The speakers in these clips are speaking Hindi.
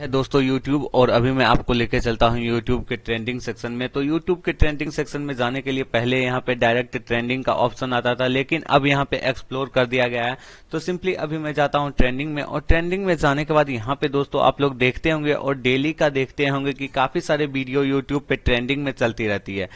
है दोस्तों YouTube और अभी मैं आपको लेके चलता हूँ YouTube के ट्रेंडिंग सेक्शन में तो YouTube के ट्रेंडिंग सेक्शन में जाने के लिए पहले यहाँ पे डायरेक्ट ट्रेंडिंग का ऑप्शन आता था लेकिन अब यहाँ पे एक्सप्लोर कर दिया गया है तो सिंपली अभी मैं जाता हूँ ट्रेंडिंग में और ट्रेंडिंग में जाने के बाद यहाँ पे दोस्तों आप लोग देखते होंगे और डेली का देखते होंगे की काफी सारे वीडियो यूट्यूब पे ट्रेंडिंग में चलती रहती है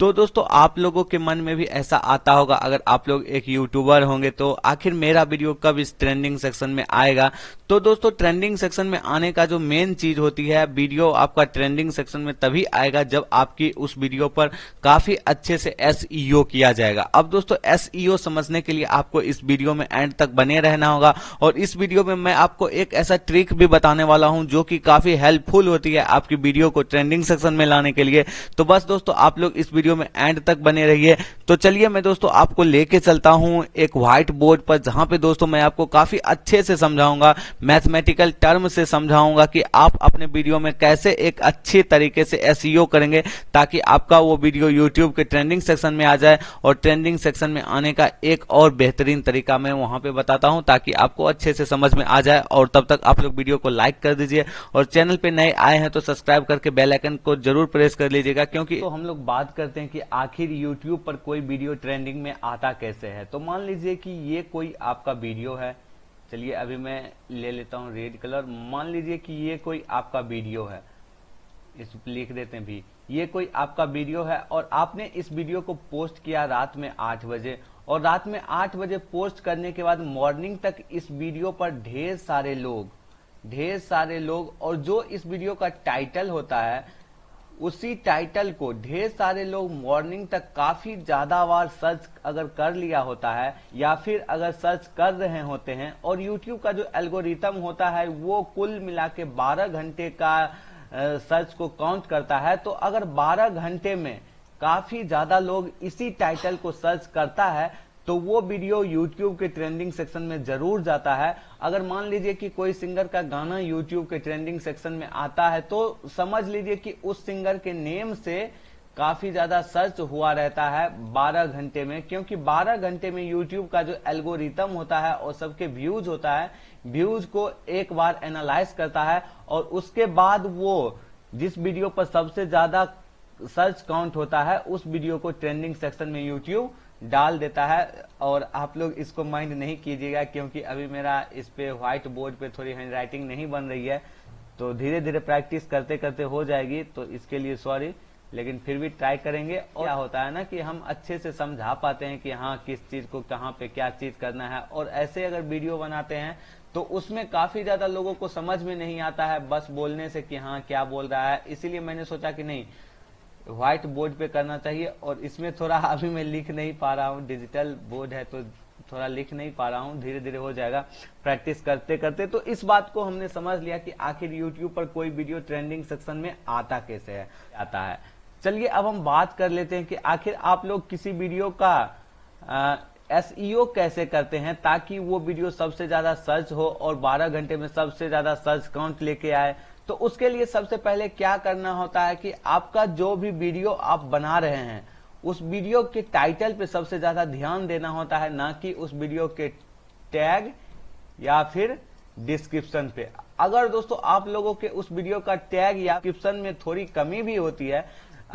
तो दोस्तों आप लोगों के मन में भी ऐसा आता होगा अगर आप लोग एक यूट्यूबर होंगे तो आखिर मेरा वीडियो कब इस ट्रेंडिंग सेक्शन में आएगा तो दोस्तों ट्रेंडिंग सेक्शन में आने का जो मेन चीज होती है वीडियो आपका ट्रेंडिंग सेक्शन में तभी आएगा जब आपकी उस वीडियो पर काफी अच्छे से एस e किया जाएगा अब दोस्तों एस e समझने के लिए आपको इस वीडियो में एंड तक बने रहना होगा और इस वीडियो में मैं आपको एक ऐसा ट्रिक भी बताने वाला हूं जो की काफी हेल्पफुल होती है आपकी वीडियो को ट्रेंडिंग सेक्शन में लाने के लिए तो बस दोस्तों आप लोग इस वीडियो वीडियो में एंड तक बने रहिए तो चलिए मैं दोस्तों आपको लेके चलता हूँ एक व्हाइट बोर्ड पर जहां पे दोस्तों मैं आपको काफी अच्छे से समझाऊंगा मैथमेटिकल टर्म से समझाऊंगा कि आप अपने वीडियो में कैसे एक अच्छे तरीके से एस e करेंगे ताकि आपका वो वीडियो यूट्यूब के ट्रेंडिंग सेक्शन में आ जाए और ट्रेंडिंग सेक्शन में आने का एक और बेहतरीन तरीका मैं वहां पर बताता हूँ ताकि आपको अच्छे से समझ में आ जाए और तब तक आप लोग वीडियो को लाइक कर दीजिए और चैनल पे नए आए हैं तो सब्सक्राइब करके बेल आइकन को जरूर प्रेस कर लीजिएगा क्योंकि तो हम लोग बात करते करते हैं कि आखिर YouTube पर कोई वीडियो ट्रेंडिंग में आता कैसे है तो मान लीजिए कि ये कोई आपका वीडियो है चलिए अभी मैं ले लेता हूँ रेड कलर मान लीजिए कि ये कोई आपका वीडियो है इस लिख देते हैं भी ये कोई आपका वीडियो है और आपने इस वीडियो को पोस्ट किया रात में आठ बजे और रात में आठ बजे पोस्ट करने के बाद मॉर्निंग तक इस वीडियो पर ढेर सारे लोग ढेर सारे लोग और जो इस वीडियो का टाइटल होता है उसी टाइटल को ढेर सारे लोग मॉर्निंग तक काफी ज्यादा बार सर्च अगर कर लिया होता है या फिर अगर सर्च कर रहे होते हैं और यूट्यूब का जो एल्गोरिथम होता है वो कुल मिला के बारह घंटे का सर्च को काउंट करता है तो अगर 12 घंटे में काफी ज्यादा लोग इसी टाइटल को सर्च करता है तो वो वीडियो यूट्यूब के ट्रेंडिंग सेक्शन में जरूर जाता है अगर मान लीजिए कि कोई सिंगर का गाना यूट्यूब के ट्रेंडिंग सेक्शन में आता है तो समझ लीजिए कि उस सिंगर के नेम से काफी ज्यादा सर्च हुआ रहता है 12 घंटे में क्योंकि 12 घंटे में YouTube का जो एल्गोरिथम होता है और सबके व्यूज होता है व्यूज को एक बार एनालाइज करता है और उसके बाद वो जिस वीडियो पर सबसे ज्यादा सर्च काउंट होता है उस वीडियो को ट्रेंडिंग सेक्शन में YouTube डाल देता है और आप लोग इसको माइंड नहीं कीजिएगा क्योंकि अभी मेरा इस पे व्हाइट बोर्ड पे थोड़ी हैंड राइटिंग नहीं बन रही है तो धीरे धीरे प्रैक्टिस करते करते हो जाएगी तो इसके लिए सॉरी लेकिन फिर भी ट्राई करेंगे और क्या होता है ना कि हम अच्छे से समझा पाते हैं कि हाँ किस चीज को कहाँ पे क्या चीज करना है और ऐसे अगर वीडियो बनाते हैं तो उसमें काफी ज्यादा लोगों को समझ में नहीं आता है बस बोलने से कि हाँ क्या बोल रहा है इसीलिए मैंने सोचा कि नहीं व्हाइट बोर्ड पे करना चाहिए और इसमें थोड़ा अभी मैं लिख नहीं पा रहा हूँ डिजिटल बोर्ड है तो थोड़ा लिख नहीं पा रहा हूँ धीरे धीरे हो जाएगा प्रैक्टिस करते करते तो इस बात को हमने समझ लिया कि आखिर यूट्यूब पर कोई वीडियो ट्रेंडिंग सेक्शन में आता कैसे है आता है चलिए अब हम बात कर लेते हैं कि आखिर आप लोग किसी वीडियो का एस e कैसे करते हैं ताकि वो वीडियो सबसे ज्यादा सर्च हो और 12 घंटे में सबसे ज्यादा सर्च काउंट लेके आए तो उसके लिए सबसे पहले क्या करना होता है कि आपका जो भी वीडियो आप बना रहे हैं उस वीडियो के टाइटल पे सबसे ज्यादा ध्यान देना होता है ना कि उस वीडियो के टैग या फिर डिस्क्रिप्शन पे अगर दोस्तों आप लोगों के उस वीडियो का टैग या डिस्क्रिप्शन में थोड़ी कमी भी होती है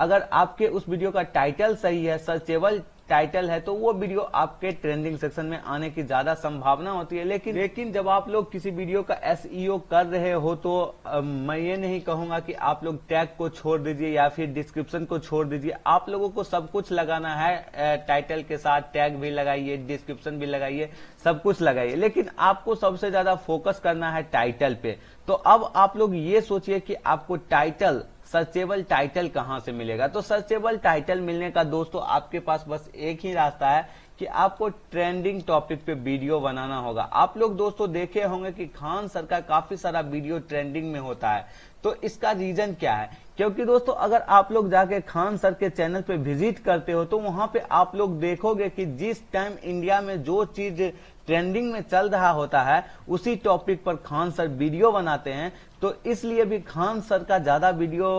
अगर आपके उस वीडियो का टाइटल सही है सर्चेबल टाइटल है तो वो वीडियो आपके ट्रेंडिंग सेक्शन में आने की ज्यादा संभावना होती है लेकिन लेकिन जब आप लोग किसी वीडियो का एस e कर रहे हो तो आ, मैं ये नहीं कहूंगा कि आप लोग टैग को छोड़ दीजिए या फिर डिस्क्रिप्शन को छोड़ दीजिए आप लोगों को सब कुछ लगाना है टाइटल के साथ टैग भी लगाइए डिस्क्रिप्शन भी लगाइए सब कुछ लगाइए लेकिन आपको सबसे ज्यादा फोकस करना है टाइटल पे तो अब आप लोग ये सोचिए कि आपको टाइटल सर्चेबल टाइटल कहां से मिलेगा तो सर्चेबल टाइटल मिलने का दोस्तों आपके पास बस एक ही रास्ता है कि आपको ट्रेंडिंग टॉपिक पे वीडियो बनाना होगा आप लोग दोस्तों देखे होंगे कि खान सर का काफी सारा वीडियो ट्रेंडिंग में होता है तो इसका रीजन क्या है क्योंकि दोस्तों अगर आप लोग जाके खान सर के चैनल पे विजिट करते हो तो वहां पे आप लोग देखोगे कि जिस टाइम इंडिया में जो चीज ट्रेंडिंग में चल रहा होता है उसी टॉपिक पर खान सर वीडियो बनाते हैं तो इसलिए भी खान सर का ज्यादा वीडियो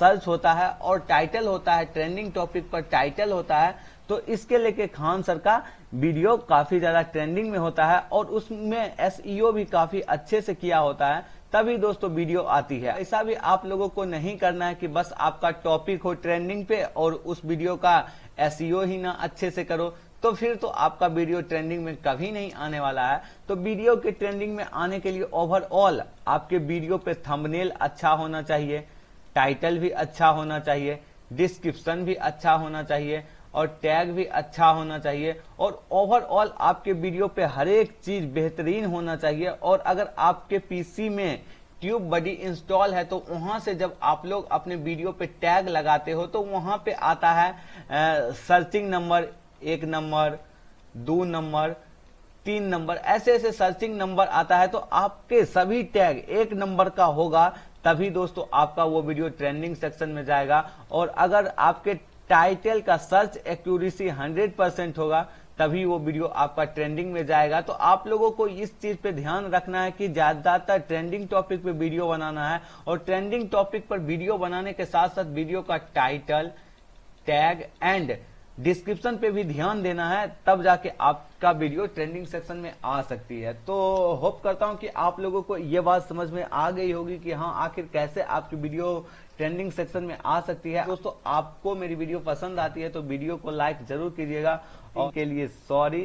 सर्च होता है और टाइटल होता है ट्रेंडिंग टॉपिक पर टाइटल होता है तो इसके लेके खान सर का वीडियो काफी ज्यादा ट्रेंडिंग में होता है और उसमें एसईओ e भी काफी अच्छे से किया होता है तभी दोस्तों वीडियो आती है ऐसा भी आप लोगों को नहीं करना है कि बस आपका टॉपिक हो ट्रेंडिंग पे और उस वीडियो का एसईओ e ही ना अच्छे से करो तो फिर तो आपका वीडियो ट्रेंडिंग में कभी नहीं आने वाला है तो वीडियो के ट्रेंडिंग में आने के लिए ओवरऑल आपके वीडियो पे थंबनेल अच्छा होना चाहिए टाइटल भी अच्छा होना चाहिए डिस्क्रिप्शन भी अच्छा होना चाहिए और टैग भी अच्छा होना चाहिए और ओवरऑल आपके वीडियो पे हर एक चीज बेहतरीन होना चाहिए और अगर आपके पीसी में ट्यूब बडी इंस्टॉल है तो वहां से जब आप लोग अपने वीडियो पे टैग लगाते हो तो वहां पे आता है आ, सर्चिंग नंबर एक नंबर दो नंबर तीन नंबर ऐसे ऐसे सर्चिंग नंबर आता है तो आपके सभी टैग एक नंबर का होगा तभी दोस्तों आपका वो वीडियो ट्रेंडिंग सेक्शन में जाएगा और अगर आपके टाइटल का सर्च एक्यूरेसी 100 परसेंट होगा तभी वो वीडियो आपका ट्रेंडिंग में जाएगा तो आप लोगों को इस चीज पे ध्यान रखना है कि ज्यादातर ट्रेंडिंग टॉपिक पे वीडियो बनाना है और ट्रेंडिंग टॉपिक पर वीडियो बनाने के साथ साथ वीडियो का टाइटल टैग एंड डिस्क्रिप्शन पे भी ध्यान देना है तब जाके आपका वीडियो ट्रेंडिंग सेक्शन में आ सकती है तो होप करता हूं कि आप लोगों को ये बात समझ में आ गई होगी कि हाँ आखिर कैसे आपकी वीडियो ट्रेंडिंग सेक्शन में आ सकती है दोस्तों आपको मेरी वीडियो पसंद आती है तो वीडियो को लाइक जरूर कीजिएगा और के लिए सॉरी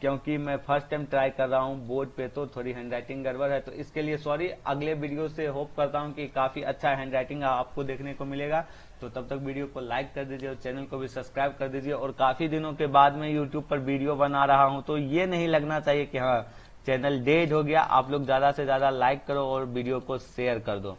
क्योंकि मैं फर्स्ट टाइम ट्राई कर रहा हूँ बोर्ड पे तो थोड़ी हैंड राइटिंग गड़बड़ है तो इसके लिए सॉरी अगले वीडियो से होप करता हूँ कि काफी अच्छा हैंड राइटिंग आपको देखने को मिलेगा तो तब तक वीडियो को लाइक कर दीजिए और चैनल को भी सब्सक्राइब कर दीजिए और काफी दिनों के बाद में यूट्यूब पर वीडियो बना रहा हूँ तो ये नहीं लगना चाहिए कि हाँ चैनल डेड हो गया आप लोग ज्यादा से ज्यादा लाइक करो और वीडियो को शेयर कर दो